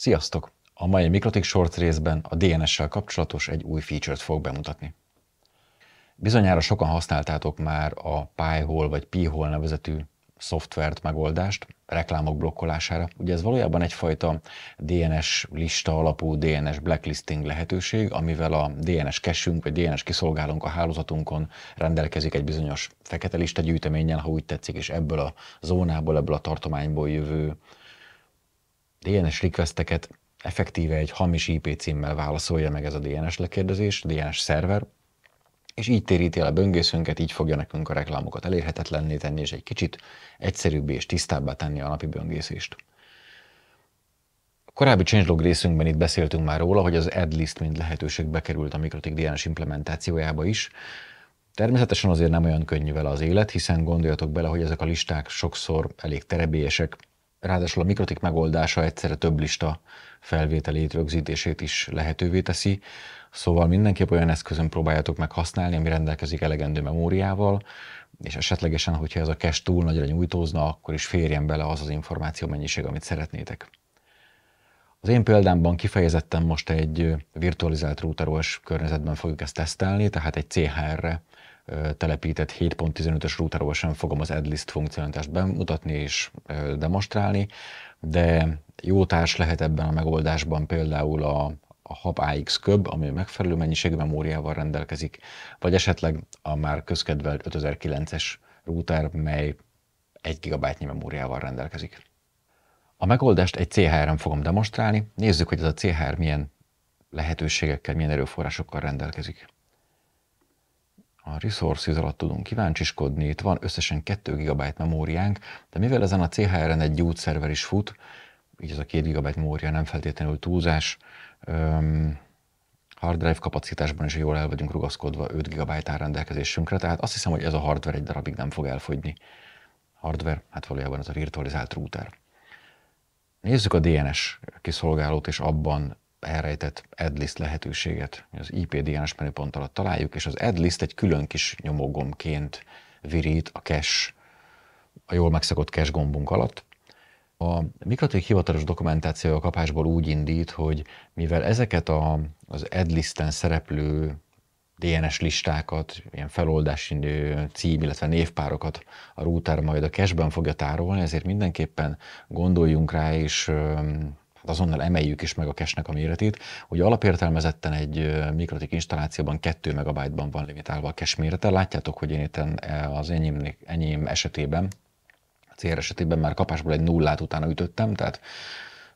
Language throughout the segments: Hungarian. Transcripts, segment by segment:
Sziasztok! A mai Mikrotik Shorts részben a DNS-sel kapcsolatos egy új feature-t fog bemutatni. Bizonyára sokan használtátok már a Pi-hole vagy Pi-hole nevezetű szoftvert, megoldást reklámok blokkolására. Ugye ez valójában egyfajta DNS lista alapú DNS blacklisting lehetőség, amivel a DNS cache vagy DNS kiszolgálunk a hálózatunkon rendelkezik egy bizonyos fekete lista gyűjteménnyel, ha úgy tetszik, és ebből a zónából, ebből a tartományból jövő DNS requesteket effektíve egy hamis IP címmel válaszolja meg ez a DNS lekérdezés, DNS szerver, és így téríti el a böngészőnket, így fogja nekünk a reklámokat elérhetetlenné tenni, és egy kicsit egyszerűbbé és tisztábbá tenni a napi böngészést. A korábbi changelog részünkben itt beszéltünk már róla, hogy az AdList mind lehetőség bekerült a Mikrotik DNS implementációjába is. Természetesen azért nem olyan könnyű vele az élet, hiszen gondoljatok bele, hogy ezek a listák sokszor elég terebélyesek, Ráadásul a mikrotik megoldása egyszerre több lista felvételét, rögzítését is lehetővé teszi, szóval mindenképp olyan eszközön próbáljátok meg használni, ami rendelkezik elegendő memóriával, és esetlegesen, hogyha ez a cache túl nagyra nyújtózna, akkor is férjen bele az az információ mennyiség, amit szeretnétek. Az én példámban kifejezetten most egy virtualizált routeros környezetben fogjuk ezt tesztelni, tehát egy CHR-re telepített 7.15-ös rúteróval sem fogom az adlist funkcionalitást bemutatni és demonstrálni, de jó társ lehet ebben a megoldásban például a, a Hub AX köb, ami megfelelő mennyiségű memóriával rendelkezik, vagy esetleg a már közkedvelt 5009-es router, mely 1 GB memóriával rendelkezik. A megoldást egy CHR-en fogom demonstrálni, nézzük, hogy ez a CHR milyen lehetőségekkel, milyen erőforrásokkal rendelkezik a resources alatt tudunk kíváncsiskodni, itt van összesen 2 GB memóriánk, de mivel ezen a CHR-en egy gyógyszerver is fut, így ez a 2 GB memória nem feltétlenül túlzás, um, hard drive kapacitásban is jól el vagyunk rugaszkodva 5 GB áll rendelkezésünkre, tehát azt hiszem, hogy ez a hardware egy darabig nem fog elfogyni. Hardware, hát valójában ez a virtualizált router. Nézzük a DNS kiszolgálót, és abban elrejtett AdList lehetőséget, az IP DNS menüpont alatt találjuk, és az AdList egy külön kis nyomógombként virít a cache, a jól megszakott cache gombunk alatt. A Mikrotik hivatalos dokumentációja a kapásból úgy indít, hogy mivel ezeket a, az AdListen szereplő DNS listákat, ilyen feloldási cím, illetve névpárokat a router majd a cache-ben fogja tárolni, ezért mindenképpen gondoljunk rá és hát azonnal emeljük is meg a cache a méretét. Ugye alapértelmezetten egy mikrotik installációban 2 megabajtban van limitálva a cache mérete. Látjátok, hogy én itt e, az enyém, enyém esetében, a CR esetében már kapásból egy nullát utána ütöttem, tehát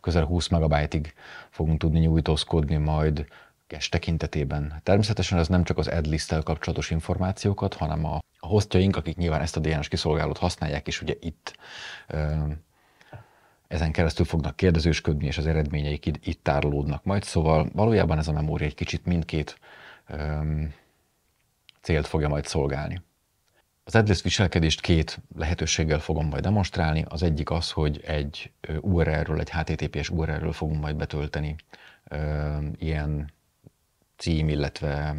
közel 20 megabajtig fogunk tudni nyújtózkodni majd cache tekintetében. Természetesen ez nem csak az adlist kapcsolatos információkat, hanem a hostjaink, akik nyilván ezt a DNS kiszolgálót használják, és ugye itt ezen keresztül fognak kérdezősködni, és az eredményeik itt tárolódnak majd, szóval valójában ez a memória egy kicsit mindkét um, célt fogja majd szolgálni. Az address viselkedést két lehetőséggel fogom majd demonstrálni. Az egyik az, hogy egy URL-ről, egy HTTPS URL-ről fogunk majd betölteni ö, ilyen cím, illetve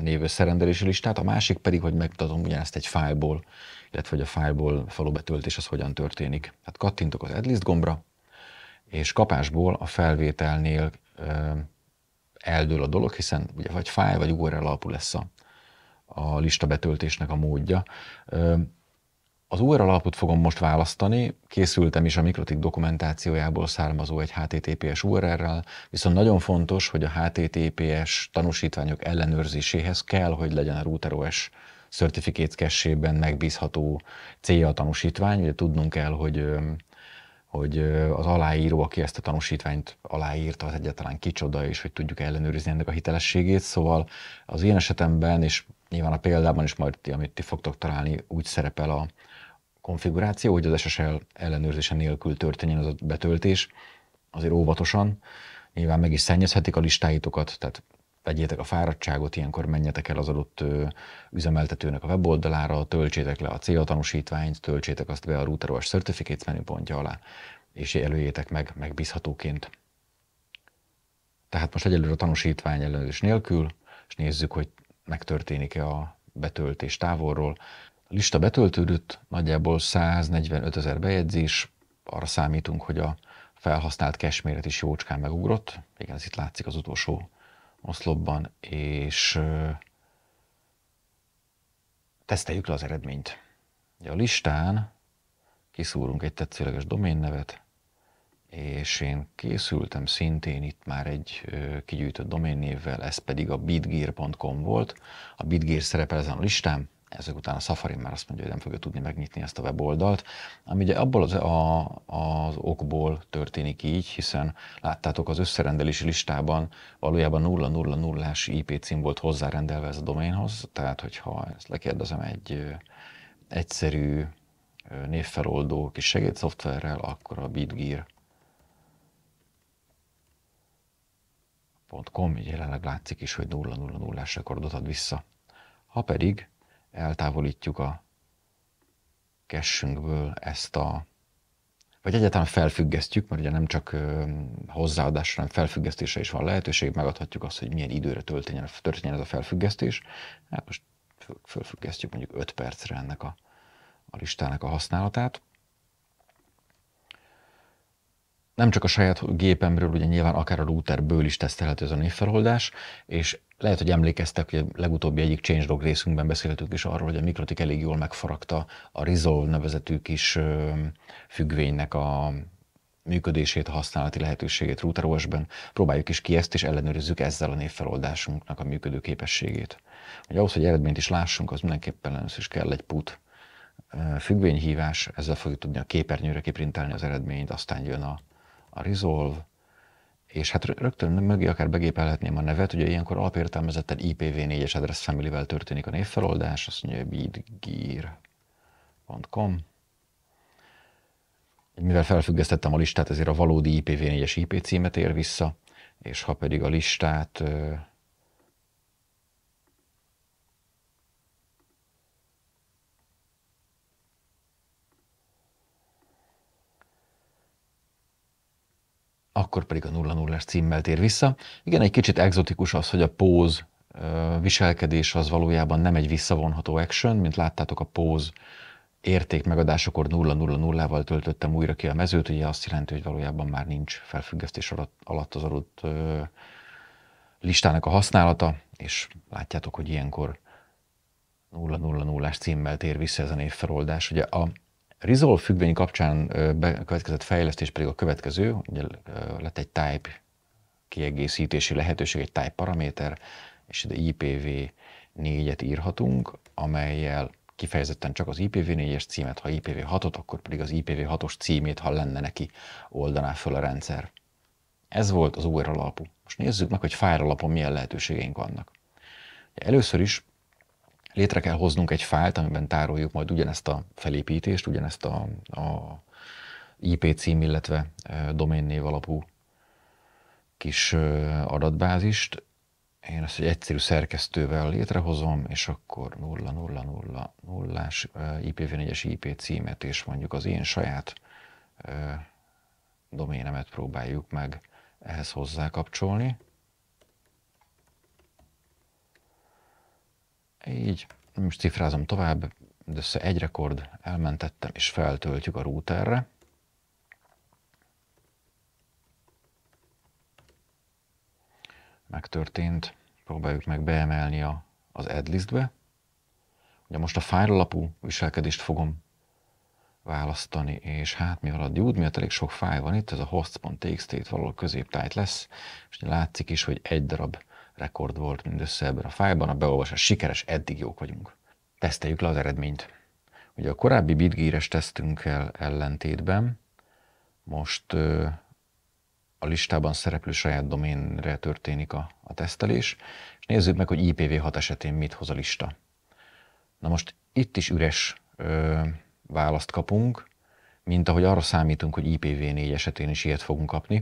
névösszerendelési listát, a másik pedig, hogy megmutatom ugyanezt egy fájlból illetve hogy a fájlból való betöltés az hogyan történik. hát kattintok az AdList gombra, és kapásból a felvételnél ö, eldől a dolog, hiszen ugye vagy fájl, vagy URL alapú lesz a, a lista betöltésnek a módja. Ö, az URL er alapot fogom most választani, készültem is a Mikrotik dokumentációjából származó egy HTTPS URL-rel, er viszont nagyon fontos, hogy a HTTPS tanúsítványok ellenőrzéséhez kell, hogy legyen a router OS certificate cashében megbízható célja a tanúsítvány. Ugye tudnunk kell, hogy hogy az aláíró, aki ezt a tanúsítványt aláírta, az egyáltalán kicsoda, és hogy tudjuk ellenőrizni ennek a hitelességét. Szóval az én esetemben, és nyilván a példában is majd, amit ti fogtok találni, úgy szerepel a konfiguráció, hogy az SSL ellenőrzése nélkül történjen az a betöltés, azért óvatosan. Nyilván meg is szennyezhetik a listáitokat, tehát vegyétek a fáradtságot, ilyenkor menjetek el az adott üzemeltetőnek a weboldalára, töltsétek le a CA tanúsítványt, töltsétek azt be a Router OS Certificates menüpontja alá, és előjétek meg megbízhatóként. Tehát most egyelőre a tanúsítvány ellenőrzés nélkül, és nézzük, hogy megtörténik-e a betöltés távolról. A lista betöltődött, nagyjából 145 ezer bejegyzés, arra számítunk, hogy a felhasznált cache méret is jócskán megugrott. Igen, ez itt látszik az utolsó oszlopban, és teszteljük le az eredményt. a listán kiszúrunk egy tetszőleges doménnevet, és én készültem szintén itt már egy kigyűjtött doménnévvel, ez pedig a bitgear.com volt. A bitgear szerepel ezen a listán, ezek után a Safari már azt mondja, hogy nem fogja tudni megnyitni ezt a weboldalt, ami ugye abból az, a, az okból történik így, hiszen láttátok az összerendelési listában valójában 000-as IP cím volt hozzárendelve ez a doménhoz, tehát hogyha ezt lekérdezem egy egyszerű névfeloldó kis segédszoftverrel, akkor a Bitgear .com jelenleg látszik is, hogy 000-as rekordot ad vissza. Ha pedig eltávolítjuk a kessünkből ezt a vagy egyáltalán felfüggesztjük, mert ugye nem csak hozzáadásra, hanem felfüggesztésre is van lehetőség, megadhatjuk azt, hogy milyen időre történjen, történjen ez a felfüggesztés. Hát most felfüggesztjük mondjuk 5 percre ennek a, a listának a használatát. Nem csak a saját gépemről, ugye nyilván akár a routerből is tesztelhető ez a névfeloldás, és lehet, hogy emlékeztek, hogy a legutóbbi egyik changelog részünkben beszéltük is arról, hogy a Mikrotik elég jól megfaragta a Resolve nevezetű kis függvénynek a működését, használati lehetőségét OS-ben. Próbáljuk is ki ezt, és ellenőrizzük ezzel a névfeloldásunknak a működő képességét. Hogy ahhoz, hogy eredményt is lássunk, az mindenképpen először is kell egy put függvényhívás, ezzel fogjuk tudni a képernyőre kiprintelni az eredményt, aztán jön a, a Resolve, és hát rögtön mögé akár begépelhetném a nevet, ugye ilyenkor alapértelmezetten IPv4-es address family történik a névfeloldás, azt mondja bitgear.com. Mivel felfüggesztettem a listát, ezért a valódi IPv4-es IP címet ér vissza, és ha pedig a listát akkor pedig a 0-0-es címmel tér vissza. Igen, egy kicsit exotikus az, hogy a póz viselkedés az valójában nem egy visszavonható action, mint láttátok a póz érték megadásakor 0-0-0-val töltöttem újra ki a mezőt, ugye azt jelenti, hogy valójában már nincs felfüggesztés alatt az adott listának a használata, és látjátok, hogy ilyenkor 0 0 0 címmel tér vissza ez a névfeloldás. Ugye a Rizol függvény kapcsán bekövetkezett fejlesztés pedig a következő, ugye lett egy type kiegészítési lehetőség, egy type paraméter, és ide IPv4-et írhatunk, amelyel kifejezetten csak az IPv4-es címet, ha IPv6-ot, akkor pedig az IPv6-os címét, ha lenne neki, oldaná föl a rendszer. Ez volt az újra alapú. Most nézzük meg, hogy fájra alapon milyen lehetőségeink vannak. Először is Létre kell hoznunk egy fájlt, amiben tároljuk majd ugyanezt a felépítést, ugyanezt a, a IP cím, illetve e, doménnév alapú kis e, adatbázist. Én ezt egy egyszerű szerkesztővel létrehozom, és akkor 0 0 0 0 IPv4-es IP címet, és mondjuk az én saját e, doménemet próbáljuk meg ehhez hozzá kapcsolni. Így, most cifrázom tovább, össze egy rekord elmentettem, és feltöltjük a routerre. Megtörtént, próbáljuk meg beemelni a, az adlistbe. Ugye most a file alapú viselkedést fogom választani, és hát mivel a Dude miatt elég sok fáj van itt, ez a host.txt-t valahol középtájt lesz, és látszik is, hogy egy darab rekord volt mindössze ebben a fájban, a beolvasás sikeres, eddig jók vagyunk. Teszteljük le az eredményt. Ugye a korábbi bitgíres tesztünkkel ellentétben most ö, a listában szereplő saját doménre történik a, a tesztelés, és nézzük meg, hogy IPv6 esetén mit hoz a lista. Na most itt is üres ö, választ kapunk, mint ahogy arra számítunk, hogy IPv4 esetén is ilyet fogunk kapni.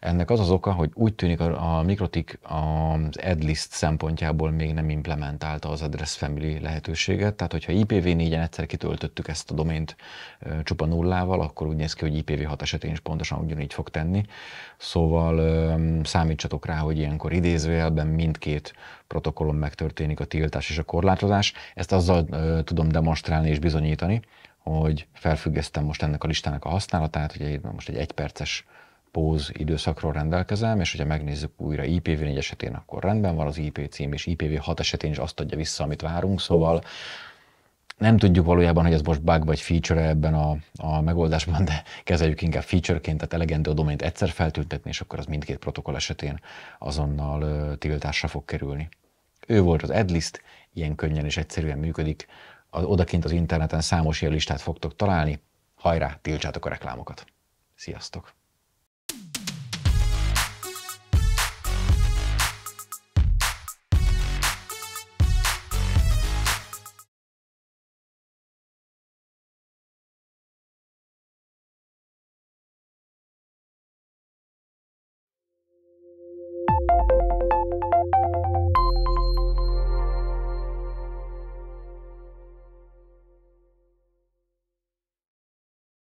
Ennek az az oka, hogy úgy tűnik a, a Mikrotik az adlist szempontjából még nem implementálta az address family lehetőséget, tehát hogyha IPv4-en egyszer kitöltöttük ezt a domént e, csupa nullával, akkor úgy néz ki, hogy IPv6 esetén is pontosan ugyanígy fog tenni. Szóval e, számítsatok rá, hogy ilyenkor idézőjelben mindkét protokollon megtörténik a tiltás és a korlátozás. Ezt azzal e, tudom demonstrálni és bizonyítani, hogy felfüggesztem most ennek a listának a használatát, hogy most egy egyperces póz időszakról rendelkezem, és hogyha megnézzük újra IPv4 esetén, akkor rendben van az IP cím, és IPv6 esetén is azt adja vissza, amit várunk, szóval nem tudjuk valójában, hogy ez most bug vagy feature ebben a, a megoldásban, de kezeljük inkább featureként, tehát elegendő a domaint egyszer feltüntetni, és akkor az mindkét protokoll esetén azonnal tiltásra fog kerülni. Ő volt az Edlist, ilyen könnyen és egyszerűen működik, az, odakint az interneten számos ilyen listát fogtok találni. Hajrá, tiltsátok a reklámokat! Sziasztok!